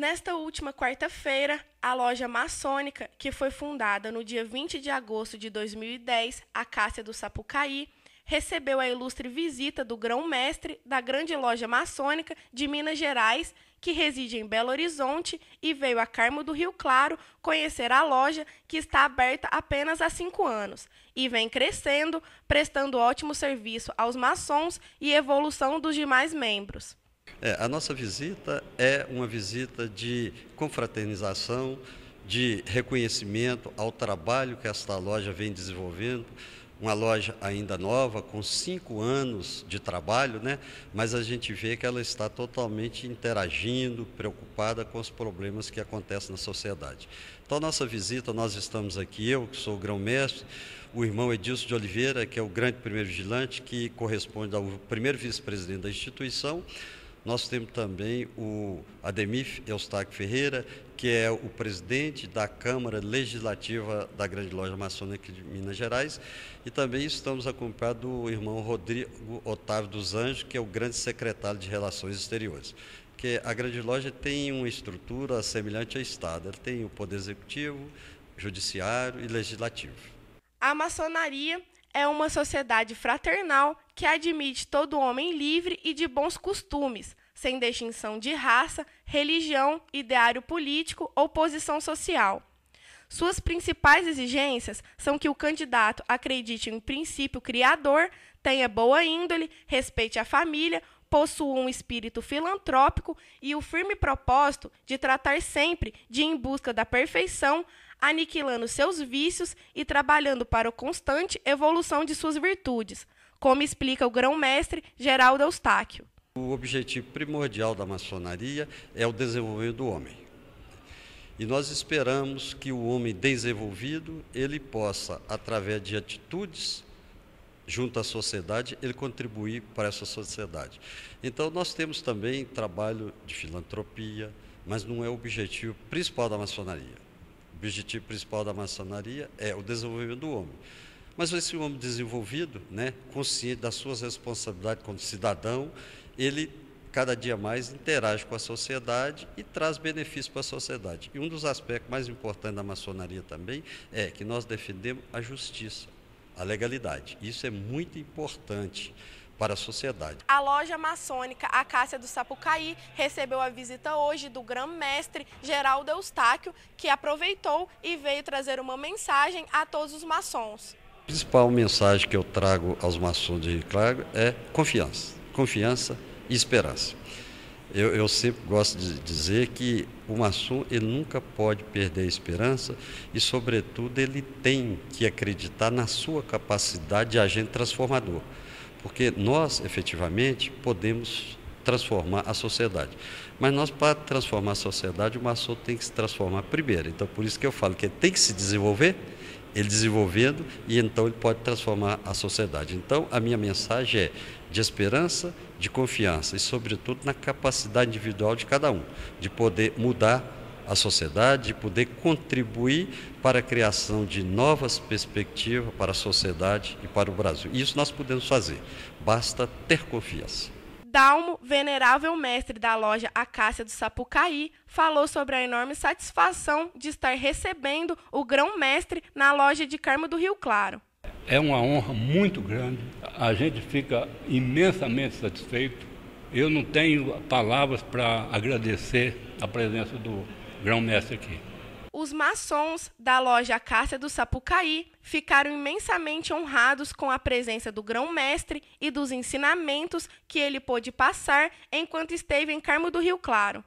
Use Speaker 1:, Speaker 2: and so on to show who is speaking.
Speaker 1: Nesta última quarta-feira, a loja maçônica, que foi fundada no dia 20 de agosto de 2010, a Cássia do Sapucaí, recebeu a ilustre visita do grão-mestre da Grande Loja Maçônica de Minas Gerais, que reside em Belo Horizonte e veio a Carmo do Rio Claro conhecer a loja, que está aberta apenas há cinco anos e vem crescendo, prestando ótimo serviço aos maçons e evolução dos demais membros.
Speaker 2: É, a nossa visita é uma visita de confraternização, de reconhecimento ao trabalho que esta loja vem desenvolvendo. Uma loja ainda nova, com cinco anos de trabalho, né? mas a gente vê que ela está totalmente interagindo, preocupada com os problemas que acontecem na sociedade. Então, nossa visita, nós estamos aqui, eu, que sou grão-mestre, o irmão Edilson de Oliveira, que é o grande primeiro vigilante, que corresponde ao primeiro vice-presidente da instituição, nós temos também o Ademir Eustáquio Ferreira, que é o presidente da Câmara Legislativa da Grande Loja Maçônica de Minas Gerais, e também estamos acompanhados do irmão Rodrigo Otávio dos Anjos, que é o grande secretário de Relações Exteriores porque a grande loja tem uma estrutura semelhante ao Estado. Ela tem o poder executivo, judiciário e legislativo.
Speaker 1: A maçonaria é uma sociedade fraternal que admite todo homem livre e de bons costumes, sem distinção de raça, religião, ideário político ou posição social. Suas principais exigências são que o candidato acredite em um princípio criador, tenha boa índole, respeite a família, possua um espírito filantrópico e o firme propósito de tratar sempre de em busca da perfeição aniquilando seus vícios e trabalhando para a constante evolução de suas virtudes, como explica o grão-mestre Geraldo Eustáquio.
Speaker 2: O objetivo primordial da maçonaria é o desenvolvimento do homem. E nós esperamos que o homem desenvolvido, ele possa, através de atitudes junto à sociedade, ele contribuir para essa sociedade. Então nós temos também trabalho de filantropia, mas não é o objetivo principal da maçonaria objetivo principal da maçonaria é o desenvolvimento do homem. Mas esse homem desenvolvido, né, consciente das suas responsabilidades como cidadão, ele cada dia mais interage com a sociedade e traz benefícios para a sociedade. E um dos aspectos mais importantes da maçonaria também é que nós defendemos a justiça, a legalidade. Isso é muito importante para a sociedade.
Speaker 1: A loja maçônica Acácia do Sapucaí recebeu a visita hoje do grão-mestre Geraldo Eustáquio, que aproveitou e veio trazer uma mensagem a todos os maçons.
Speaker 2: A principal mensagem que eu trago aos maçons de Rio Claro é confiança, confiança e esperança. Eu, eu, sempre gosto de dizer que o maçom ele nunca pode perder a esperança e, sobretudo, ele tem que acreditar na sua capacidade de agente transformador porque nós efetivamente podemos transformar a sociedade. Mas nós, para transformar a sociedade, o maçom tem que se transformar primeiro. Então, por isso que eu falo que ele tem que se desenvolver, ele desenvolvendo, e então ele pode transformar a sociedade. Então, a minha mensagem é de esperança, de confiança e, sobretudo, na capacidade individual de cada um, de poder mudar a sociedade, poder contribuir para a criação de novas perspectivas para a sociedade e para o Brasil. Isso nós podemos fazer, basta ter confiança.
Speaker 1: Dalmo, venerável mestre da loja Acácia do Sapucaí, falou sobre a enorme satisfação de estar recebendo o grão-mestre na loja de Carmo do Rio Claro.
Speaker 2: É uma honra muito grande, a gente fica imensamente satisfeito. Eu não tenho palavras para agradecer a presença do grão-mestre aqui.
Speaker 1: Os maçons da loja Cássia do Sapucaí ficaram imensamente honrados com a presença do grão-mestre e dos ensinamentos que ele pôde passar enquanto esteve em Carmo do Rio Claro.